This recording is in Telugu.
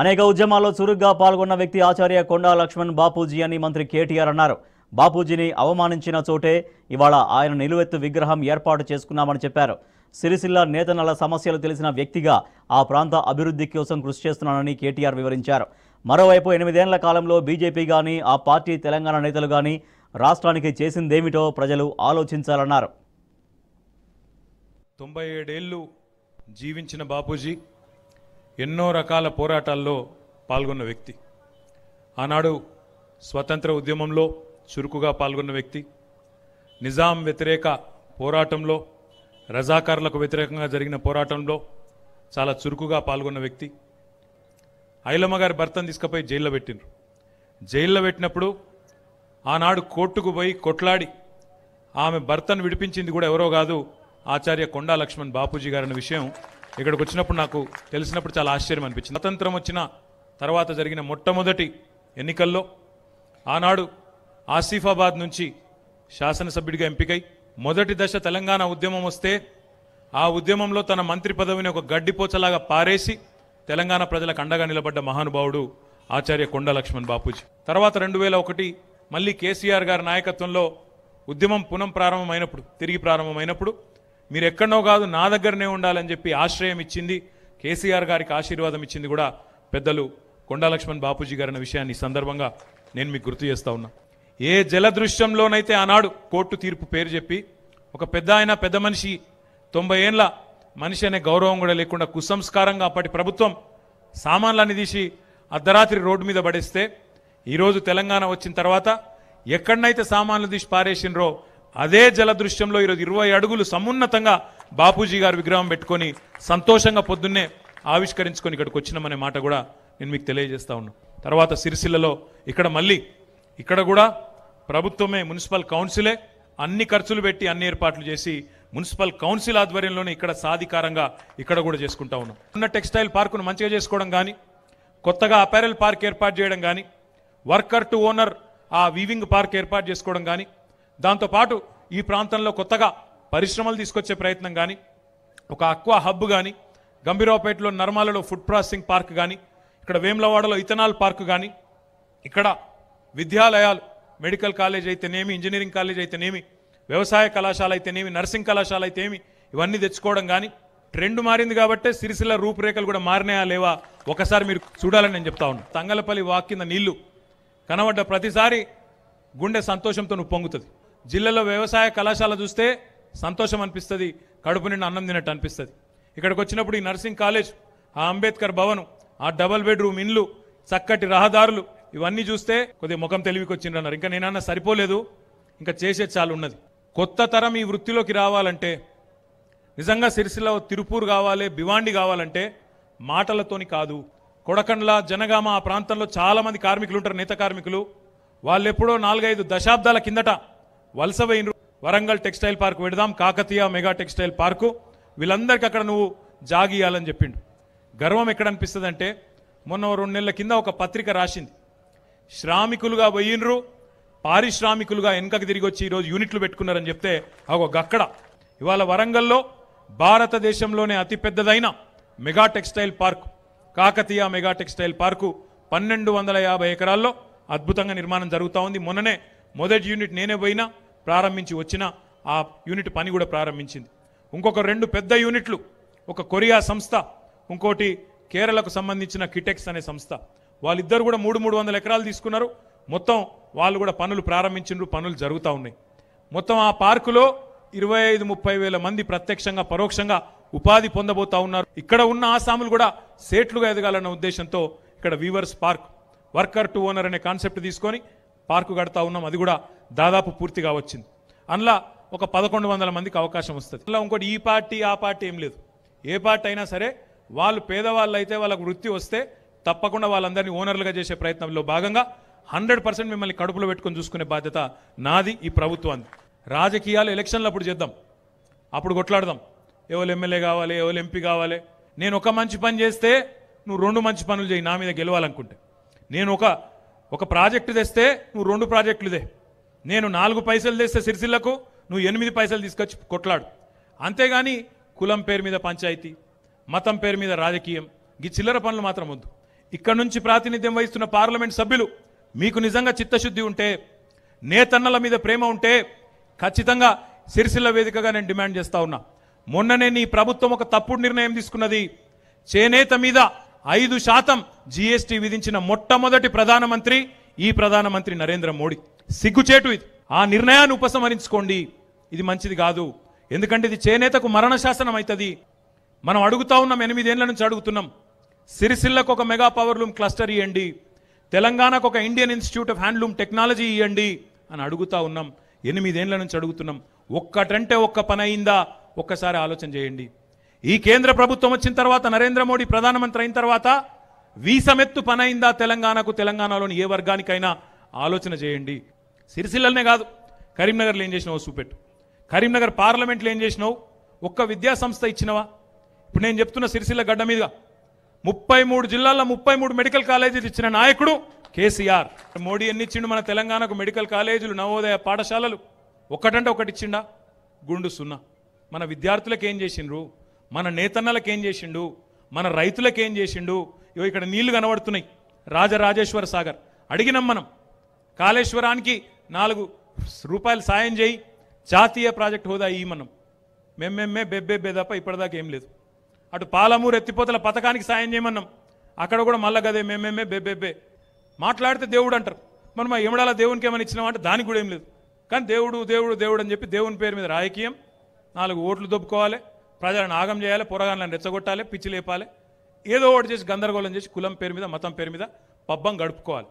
అనేక ఉద్యమాల్లో చురుగ్గా పాల్గొన్న వ్యక్తి ఆచార్య కొండా లక్ష్మణ్ బాపూజీ అని మంత్రి కేటీఆర్ అన్నారు బాపూజీని అవమానించిన చోటే ఇవాళ ఆయన నిలువెత్తు విగ్రహం ఏర్పాటు చేసుకున్నామని చెప్పారు సిరిసిల్ల నేతనల సమస్యలు తెలిసిన వ్యక్తిగా ఆ ప్రాంత అభివృద్ధి కోసం కృషి చేస్తున్నానని కేటీఆర్ వివరించారు మరోవైపు ఎనిమిదేళ్ల కాలంలో బీజేపీ కానీ ఆ పార్టీ తెలంగాణ నేతలు కానీ రాష్ట్రానికి చేసిందేమిటో ప్రజలు ఆలోచించాలన్నారు తొంభై ఏడేళ్ళు జీవించిన బాపూజీ ఎన్నో రకాల పోరాటాల్లో పాల్గొన్న వ్యక్తి ఆనాడు స్వతంత్ర ఉద్యమంలో చురుకుగా పాల్గొన్న వ్యక్తి నిజాం వ్యతిరేక పోరాటంలో రజాకారులకు వ్యతిరేకంగా జరిగిన పోరాటంలో చాలా చురుకుగా పాల్గొన్న వ్యక్తి ఐలమ్మగారి భర్తను తీసుకుపోయి జైల్లో పెట్టిండ్రు జైల్లో పెట్టినప్పుడు ఆనాడు కోర్టుకు పోయి కొట్లాడి ఆమె భర్తను విడిపించింది కూడా ఎవరో కాదు ఆచార్య కొండా లక్ష్మణ్ బాపూజీ గారన్న విషయం ఇక్కడికి వచ్చినప్పుడు నాకు తెలిసినప్పుడు చాలా ఆశ్చర్యం అనిపించింది స్వతంత్రం వచ్చిన తర్వాత జరిగిన మొట్టమొదటి ఎన్నికల్లో ఆనాడు ఆసిఫాబాద్ నుంచి శాసనసభ్యుడిగా ఎంపికై మొదటి దశ తెలంగాణ ఉద్యమం వస్తే ఆ ఉద్యమంలో తన మంత్రి పదవిని ఒక గడ్డిపోచలాగా పారేసి తెలంగాణ ప్రజలకు అండగా నిలబడ్డ మహానుభావుడు ఆచార్య కొండ లక్ష్మణ్ బాపూజీ తర్వాత రెండు వేల ఒకటి మళ్ళీ కేసీఆర్ గారి నాయకత్వంలో ఉద్యమం పునః ప్రారంభమైనప్పుడు తిరిగి ప్రారంభమైనప్పుడు మీరు ఎక్కడనో కాదు నా దగ్గరనే ఉండాలని చెప్పి ఆశ్రయం ఇచ్చింది కేసీఆర్ గారికి ఆశీర్వాదం ఇచ్చింది కూడా పెద్దలు కొండలక్ష్మణ్ బాపూజీ గారి విషయాన్ని సందర్భంగా నేను మీకు గుర్తు చేస్తా ఉన్నా ఏ జలదృశ్యంలోనైతే ఆనాడు కోర్టు తీర్పు పేరు చెప్పి ఒక పెద్ద ఆయన పెద్ద మనిషి తొంభై ఏండ్ల మనిషి అనే గౌరవం కూడా లేకుండా కుసంస్కారంగా అప్పటి ప్రభుత్వం సామాన్లన్నీ తీసి అర్ధరాత్రి రోడ్డు మీద పడేస్తే ఈరోజు తెలంగాణ వచ్చిన తర్వాత ఎక్కడనైతే సామాన్లు తీసి పారేసినరో అదే జలదృశ్యంలో ఈరోజు ఇరవై అడుగులు సమున్నతంగా బాపూజీ గారు విగ్రహం పెట్టుకొని సంతోషంగా పొద్దున్నే ఆవిష్కరించుకొని ఇక్కడికి వచ్చినామనే మాట కూడా నేను మీకు తెలియజేస్తా ఉన్నాను తర్వాత సిరిసిల్లలో ఇక్కడ మళ్ళీ ఇక్కడ కూడా ప్రభుత్వమే మున్సిపల్ కౌన్సిలే అన్ని ఖర్చులు పెట్టి అన్ని ఏర్పాట్లు చేసి మున్సిపల్ కౌన్సిల్ ఆధ్వర్యంలోనే ఇక్కడ సాధికారంగా ఇక్కడ కూడా చేసుకుంటా ఉన్నాం ఉన్న టెక్స్టైల్ పార్కును మంచిగా చేసుకోవడం కానీ కొత్తగా అపారెల్ పార్క్ ఏర్పాటు చేయడం కానీ వర్కర్ టు ఓనర్ ఆ వీవింగ్ పార్క్ ఏర్పాటు చేసుకోవడం కానీ దాంతోపాటు ఈ ప్రాంతంలో కొత్తగా పరిశ్రమలు తీసుకొచ్చే ప్రయత్నం కానీ ఒక అక్వా హబ్ కానీ గంభీరావుపేటలో నర్మాలలో ఫుడ్ ప్రాసెసింగ్ పార్క్ కానీ ఇక్కడ వేములవాడలో ఇథనాల్ పార్క్ కానీ ఇక్కడ విద్యాలయాలు మెడికల్ కాలేజ్ అయితేనేమి ఇంజనీరింగ్ కాలేజ్ అయితేనేమి వ్యవసాయ కళాశాల అయితేనేమి నర్సింగ్ కళాశాల అయితేమి ఇవన్నీ తెచ్చుకోవడం కానీ ట్రెండ్ మారింది కాబట్టే సిరిసిల్ల రూపురేఖలు కూడా మారినాయా లేవా ఒకసారి మీరు చూడాలని నేను చెప్తా ఉన్నాను తంగలపల్లి వాకింద నీళ్లు కనబడ్డ ప్రతిసారి గుండె సంతోషంతో నువ్వు పొంగుతుంది జిల్లాలో వ్యవసాయ కళాశాల చూస్తే సంతోషం అనిపిస్తుంది కడుపు నిండి అన్నం తినట్టు అనిపిస్తుంది ఇక్కడికి వచ్చినప్పుడు ఈ నర్సింగ్ కాలేజ్ ఆ అంబేద్కర్ భవన్ ఆ డబల్ బెడ్రూమ్ ఇండ్లు చక్కటి రహదారులు ఇవన్నీ చూస్తే కొద్దిగా ముఖం తెలివికి అన్నారు ఇంకా నేనన్నా సరిపోలేదు ఇంకా చేసే చాలు ఉన్నది కొత్త తరం ఈ వృత్తిలోకి రావాలంటే నిజంగా సిరిసిల్ల తిరుపూర్ కావాలి భివాండి కావాలంటే మాటలతోని కాదు కొడకండ్ల జనగామ ఆ ప్రాంతంలో చాలామంది కార్మికులు ఉంటారు నేత కార్మికులు వాళ్ళు ఎప్పుడో నాలుగైదు దశాబ్దాల కిందట వలస పోయినరు వరంగల్ టెక్స్టైల్ పార్క్ పెడదాం కాకతీయ మెగా టెక్స్టైల్ పార్కు వీళ్ళందరికీ అక్కడ నువ్వు జాగియాలని చెప్పిండు గర్వం ఎక్కడ అనిపిస్తుంది అంటే మొన్న రెండు నెలల కింద ఒక పత్రిక రాసింది శ్రామికులుగా పోయినరు పారిశ్రామికులుగా వెనుకకు తిరిగి వచ్చి ఈరోజు యూనిట్లు పెట్టుకున్నారని చెప్తే అగో గక్కడ ఇవాళ వరంగల్లో భారతదేశంలోనే అతిపెద్దదైన mega textile park Kakatiya mega textile park పన్నెండు వందల యాభై ఎకరాల్లో అద్భుతంగా నిర్మాణం జరుగుతూ ఉంది మొన్ననే మొదటి యూనిట్ నేనే పోయినా ప్రారంభించి వచ్చిన ఆ యూనిట్ పని కూడా ప్రారంభించింది ఇంకొక రెండు పెద్ద యూనిట్లు ఒక కొరియా సంస్థ ఇంకోటి కేరళకు సంబంధించిన కిటెక్స్ అనే సంస్థ వాళ్ళిద్దరు కూడా మూడు మూడు వందల ఎకరాలు తీసుకున్నారు మొత్తం వాళ్ళు కూడా పనులు ప్రారంభించిండ్రు పనులు జరుగుతూ ఉన్నాయి మొత్తం ఆ పార్కులో ఇరవై ఐదు ముప్పై వేల మంది ప్రత్యక్షంగా పరోక్షంగా ఉపాధి పొందబోతా ఉన్నారు ఇక్కడ ఉన్న ఆసాములు కూడా సేట్లుగా ఎదగాలన్న ఉద్దేశంతో ఇక్కడ weavers park worker to owner అనే కాన్సెప్ట్ తీసుకొని పార్కు కడతా ఉన్నాం అది కూడా దాదాపు పూర్తిగా వచ్చింది అందులో ఒక పదకొండు వందల మందికి అవకాశం వస్తుంది అలా ఇంకోటి ఈ పార్టీ ఆ పార్టీ ఏం లేదు ఏ పార్టీ అయినా సరే వాళ్ళు పేదవాళ్ళు అయితే వాళ్ళకు వృత్తి వస్తే తప్పకుండా వాళ్ళందరినీ ఓనర్లుగా చేసే ప్రయత్నంలో భాగంగా హండ్రెడ్ పర్సెంట్ మిమ్మల్ని కడుపులో పెట్టుకొని చూసుకునే బాధ్యత నాది ఈ ప్రభుత్వాన్ని రాజకీయాలు ఎలక్షన్లు అప్పుడు చేద్దాం అప్పుడు కొట్లాడదాం ఎవరు ఎమ్మెల్యే కావాలి ఎవరు ఎంపీ కావాలి నేను ఒక మంచి పని చేస్తే నువ్వు రెండు మంచి పనులు చేయి నా మీద గెలవాలనుకుంటే నేను ఒక ఒక ప్రాజెక్టు తెస్తే నువ్వు రెండు ప్రాజెక్టులుదే నేను నాలుగు పైసలు తెస్తే సిరిసిల్లకు నువ్వు ఎనిమిది పైసలు తీసుకొచ్చి కొట్లాడు అంతేగాని కులం పేరు మీద పంచాయతీ మతం పేరు మీద రాజకీయం ఈ చిల్లర పనులు మాత్రం వద్దు ఇక్కడ నుంచి ప్రాతినిధ్యం వహిస్తున్న పార్లమెంట్ సభ్యులు మీకు నిజంగా చిత్తశుద్ధి ఉంటే నేతన్నల మీద ప్రేమ ఉంటే ఖచ్చితంగా సిరిసిల్ల వేదికగా నేను డిమాండ్ చేస్తా ఉన్నా మొన్ననే నీ ప్రభుత్వం ఒక తప్పుడు నిర్ణయం తీసుకున్నది చేనేత మీద ఐదు శాతం జీఎస్టీ విధించిన మొట్టమొదటి ప్రధానమంత్రి ఈ ప్రధానమంత్రి నరేంద్ర మోడీ సిగ్గుచేటు ఇది ఆ నిర్ణయాన్ని ఉపసంహరించుకోండి ఇది మంచిది కాదు ఎందుకంటే ఇది చేనేతకు మరణ శాసనం అవుతుంది మనం అడుగుతా ఉన్నాం ఎనిమిదేళ్ల నుంచి అడుగుతున్నాం సిరిసిల్లకు ఒక మెగా పవర్ లూమ్ క్లస్టర్ ఇవ్వండి తెలంగాణకు ఒక Indian institute of handloom technology ఇవ్వండి అని అడుగుతా ఉన్నాం ఎనిమిదేళ్ల నుంచి అడుగుతున్నాం ఒక్కటంటే ఒక్క పని అయిందా ఒక్కసారి ఆలోచన చేయండి ఈ కేంద్ర ప్రభుత్వం వచ్చిన తర్వాత నరేంద్ర మోడీ ప్రధానమంత్రి అయిన తర్వాత వీసమెత్తు పనైందా తెలంగాణకు తెలంగాణలోని ఏ వర్గానికైనా ఆలోచన చేయండి సిరిసిల్లనే కాదు కరీంనగర్లో ఏం చేసినావు చూపెట్టు కరీంనగర్ పార్లమెంట్లో ఏం చేసినావు ఒక్క విద్యా సంస్థ ఇచ్చినవా ఇప్పుడు నేను చెప్తున్న సిరిసిల్ల గడ్డ మీద ముప్పై మూడు జిల్లాల్లో ముప్పై మూడు మెడికల్ కాలేజీలు ఇచ్చిన నాయకుడు కేసీఆర్ మోడీ ఎన్ని ఇచ్చిండు మన తెలంగాణకు మెడికల్ కాలేజీలు నవోదయ పాఠశాలలు ఒకటంటే ఒకటి ఇచ్చిండా గుండు సున్నా మన విద్యార్థులకు ఏం చేసిండ్రు మన నేతన్నలకు ఏం చేసిండు మన రైతులకు ఏం చేసిండు ఇవో ఇక్కడ నీళ్లు కనబడుతున్నాయి రాజరాజేశ్వర సాగర్ అడిగినాం మనం కాళేశ్వరానికి నాలుగు రూపాయలు సాయం చేయి జాతీయ ప్రాజెక్ట్ హోదా ఈ మనం మేమేమే బెబ్బెబ్బే తప్ప ఇప్పటిదాకా ఏం లేదు అటు పాలమూరు ఎత్తిపోతల పథకానికి సాయం చేయమన్నాం అక్కడ కూడా మళ్ళా గదే మేమేమే బెబ్బెబ్బే మాట్లాడితే దేవుడు అంటారు మనం మా ఎమడాల దేవునికి ఏమైనా ఇచ్చినామంటే దానికి కూడా ఏం లేదు కానీ దేవుడు దేవుడు దేవుడు అని చెప్పి దేవుని పేరు మీద రాజకీయం నాలుగు ఓట్లు దొబ్బుకోవాలి ప్రజలను ఆగం చేయాలి పొరగాళ్ళని రెచ్చగొట్టాలి పిచ్చి లేపాలి ఏదో ఒకటి చేసి గందరగోళం చేసి కులం పేరు మీద మతం పేరు మీద పబ్బం గడుపుకోవాలి